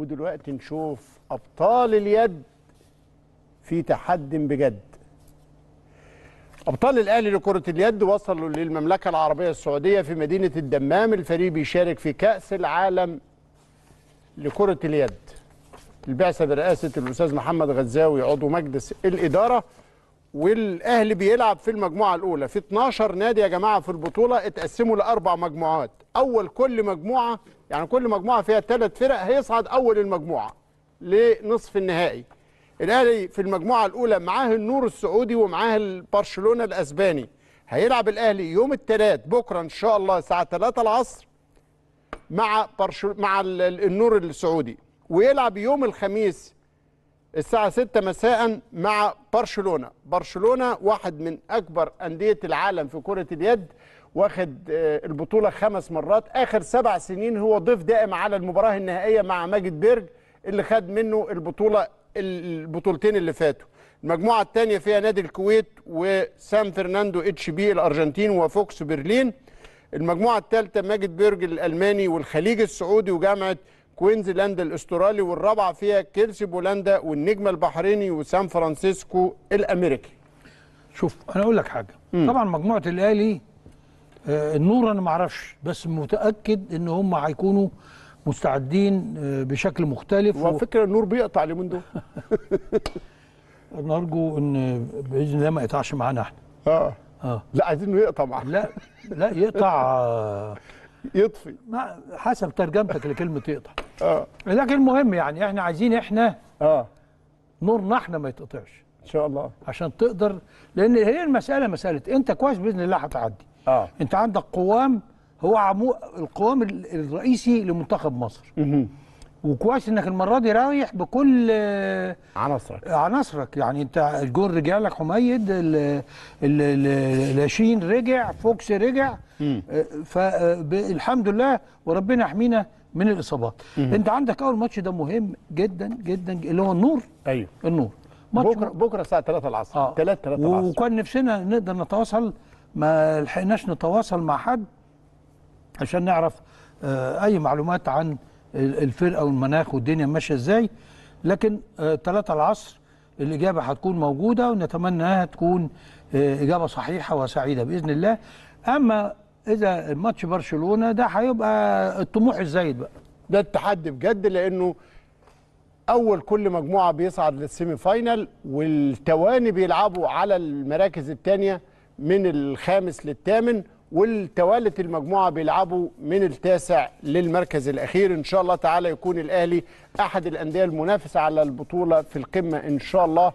ودلوقتي نشوف ابطال اليد في تحد بجد ابطال الاهلي لكره اليد وصلوا للمملكه العربيه السعوديه في مدينه الدمام الفريق بيشارك في كاس العالم لكره اليد البعثه برئاسه الاستاذ محمد غزاوي عضو مجلس الاداره والاهلي بيلعب في المجموعه الاولى في 12 نادي يا جماعه في البطوله اتقسموا لاربع مجموعات اول كل مجموعه يعني كل مجموعه فيها ثلاث فرق هيصعد اول المجموعه لنصف النهائي الاهلي في المجموعه الاولى معاه النور السعودي ومعاه البرشلونه الاسباني هيلعب الاهلي يوم الثلاث بكره ان شاء الله الساعه 3 العصر مع برشل... مع النور السعودي ويلعب يوم الخميس الساعة 6 مساء مع برشلونة برشلونة واحد من أكبر أندية العالم في كرة اليد واخد آه، البطولة خمس مرات آخر سبع سنين هو ضيف دائم على المباراة النهائية مع ماجد بيرج اللي خد منه البطولة البطولتين اللي فاتوا المجموعة الثانية فيها نادي الكويت وسان فرناندو اتش بي الأرجنتين وفوكس برلين المجموعة الثالثة ماجد بيرج الألماني والخليج السعودي وجامعة كوينزلاند الاسترالي والرابعه فيها كيرسي بولندا والنجم البحريني وسان فرانسيسكو الامريكي شوف انا اقول لك حاجه مم. طبعا مجموعه الاهلي آه، النور انا ما اعرفش بس متاكد ان هم هيكونوا مستعدين آه، بشكل مختلف وعلى فكره النور بيقطع اليومين دول نرجو ان باذن الله ما يقطعش معانا احنا اه اه لا عايزينه يقطع معانا لا لا يقطع آه، يطفي ما حسب ترجمتك لكلمه يقطع اه لكن المهم يعني احنا عايزين احنا اه نورنا احنا ما يتقطعش ان شاء الله عشان تقدر لان هي المساله مساله انت كويس باذن الله هتعدي اه انت عندك قوام هو عمو القوام الرئيسي لمنتخب مصر وكويس انك المره دي رايح بكل عناصرك عناصرك يعني انت الجون رجع لك حميد لاشين رجع فوكس رجع أه، فالحمد أه، لله وربنا يحمينا من الاصابات انت عندك اول ماتش ده مهم جدا جدا اللي هو النور ايوه النور بكره بكره الساعه 3 العصر آه. 3 3 العصر وكان نفسنا نقدر نتواصل ما لحقناش نتواصل مع حد عشان نعرف آه اي معلومات عن الفرقه والمناخ والدنيا ماشيه ازاي لكن ثلاثه آه، العصر الاجابه هتكون موجوده ونتمنى انها تكون آه، اجابه صحيحه وسعيده باذن الله اما اذا ماتش برشلونه ده هيبقى الطموح الزايد بقى ده التحدي بجد لانه اول كل مجموعه بيصعد للسيمي فاينل والتواني بيلعبوا على المراكز الثانيه من الخامس للثامن والتوالت المجموعه بيلعبوا من التاسع للمركز الاخير ان شاء الله تعالى يكون الاهلي احد الانديه المنافسه على البطوله في القمه ان شاء الله